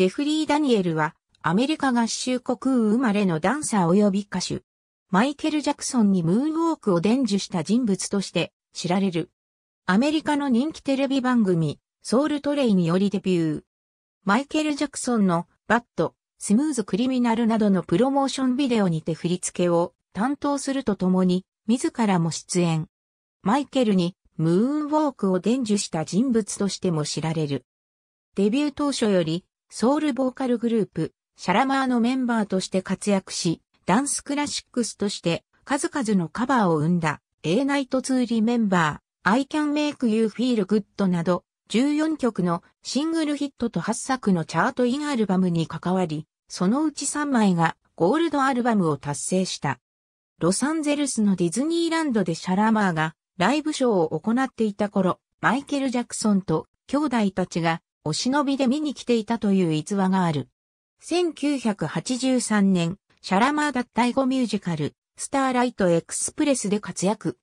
ジェフリー・ダニエルは、アメリカ合衆国生まれのダンサー及び歌手。マイケル・ジャクソンにムーンウォークを伝授した人物として知られる。アメリカの人気テレビ番組、ソウルトレイによりデビュー。マイケル・ジャクソンのバッド、スムーズ・クリミナルなどのプロモーションビデオにて振り付けを担当するとともに、自らも出演。マイケルにムーンウォークを伝授した人物としても知られる。デビュー当初よりソウルボーカルグループ、シャラマーのメンバーとして活躍し、ダンスクラシックスとして数々のカバーを生んだ、A Night to メンバー、I Can Make You Feel Good など、14曲のシングルヒットと8作のチャートインアルバムに関わり、そのうち3枚がゴールドアルバムを達成した。ロサンゼルスのディズニーランドでシャラマーがライブショーを行っていた頃、マイケル・ジャクソンと兄弟たちがお忍びで見に来ていたという逸話がある。1983年、シャラマー脱退後ミュージカル、スターライトエクスプレスで活躍。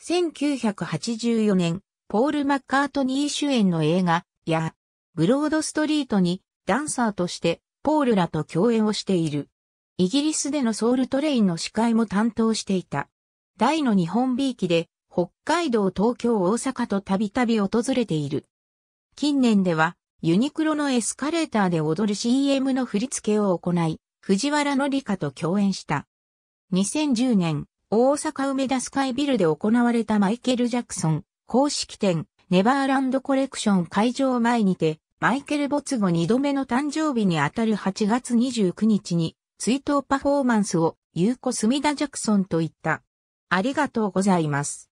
1984年、ポール・マッカートニー主演の映画、や、ブロードストリートにダンサーとしてポールらと共演をしている。イギリスでのソウルトレインの司会も担当していた。大の日本美意気で北海道東京大阪とたびたび訪れている。近年ではユニクロのエスカレーターで踊る CM の振り付けを行い、藤原紀香と共演した。2010年、大阪梅田スカイビルで行われたマイケル・ジャクソン公式展ネバーランドコレクション会場前にて、マイケル没後2度目の誕生日にあたる8月29日に追悼パフォーマンスを、ゆうこすみだジャクソンと言った。ありがとうございます。